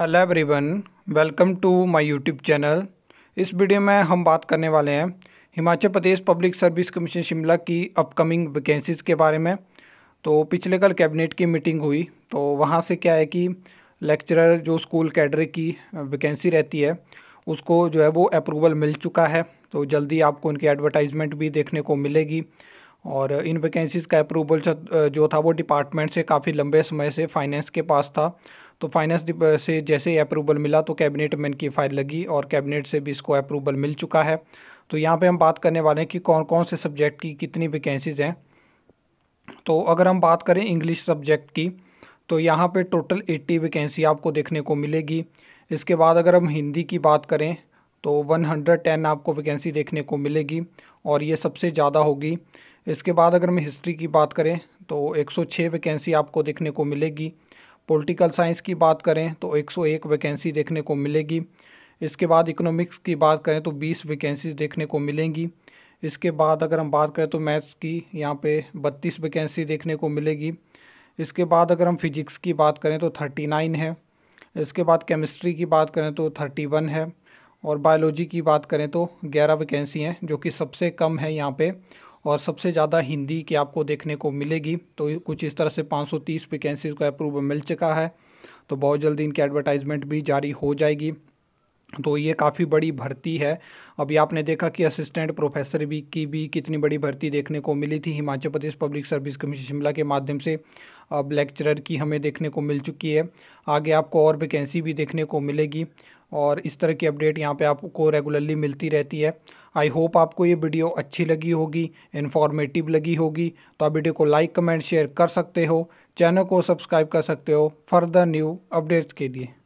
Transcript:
hello everyone welcome to my YouTube channel इस video में हम बात करने वाले हैं Himachal Pradesh public service commission Shimla की अपकमिंग वैकेंसीज़ के बारे में तो पिछले कल कैबिनेट की मीटिंग हुई तो वहाँ से क्या है कि लेक्चरर जो स्कूल कैडर की वैकेंसी रहती है उसको जो है वो अप्रूवल मिल चुका है तो जल्दी आपको उनकी एडवर्टाइजमेंट भी देखने को मिलेगी और इन वैकेंसीज़ का अप्रूवल जो था वो डिपार्टमेंट से काफ़ी लंबे समय से फाइनेंस के पास था तो फाइनेंस से जैसे ही अप्रूवल मिला तो कैबिनेट में इनकी फाइल लगी और कैबिनेट से भी इसको अप्रूवल मिल चुका है तो यहाँ पे हम बात करने वाले हैं कि कौन कौन से सब्जेक्ट की कितनी वैकेंसीज़ हैं तो अगर हम बात करें इंग्लिश सब्जेक्ट की तो यहाँ पे टोटल 80 वैकेंसी आपको देखने को मिलेगी इसके बाद अगर हम हिंदी की बात करें तो 110 आपको वैकेंसी देखने को मिलेगी और ये सबसे ज़्यादा होगी इसके बाद अगर हम हिस्ट्री की बात करें तो एक वैकेंसी आपको देखने को मिलेगी पॉलिटिकल साइंस की बात करें तो 101 वैकेंसी देखने को मिलेगी इसके बाद इकोनॉमिक्स की बात करें तो 20 वैकेंसी देखने को मिलेंगी इसके बाद अगर हम बात करें तो मैथ्स की यहाँ पे 32 वैकेंसी देखने को मिलेगी इसके बाद अगर हम फिजिक्स की बात करें तो 39 है इसके बाद केमिस्ट्री की बात करें तो 31 है और बायोलॉजी की बात करें तो 11 वैकेंसी हैं जो कि सबसे कम है यहाँ पे और सबसे ज़्यादा हिंदी की आपको देखने को मिलेगी तो कुछ इस तरह से 530 वैकेंसीज को अप्रूवल मिल चुका है तो बहुत जल्दी इनकी एडवर्टाइजमेंट भी जारी हो जाएगी तो ये काफ़ी बड़ी भर्ती है अभी आपने देखा कि असिस्टेंट प्रोफेसर भी की भी कितनी बड़ी भर्ती देखने को मिली थी Himachal Pradesh public service commission Shimla के माध्यम से अब लेक्चरर की हमें देखने को मिल चुकी है आगे आपको और वैकेंसी भी देखने को मिलेगी और इस तरह की अपडेट यहाँ पे आपको रेगुलरली मिलती रहती है आई होप आपको ये वीडियो अच्छी लगी होगी इन्फॉर्मेटिव लगी होगी तो आप वीडियो को लाइक कमेंट शेयर कर सकते हो चैनल को सब्सक्राइब कर सकते हो फर्दर न्यू अपडेट्स के लिए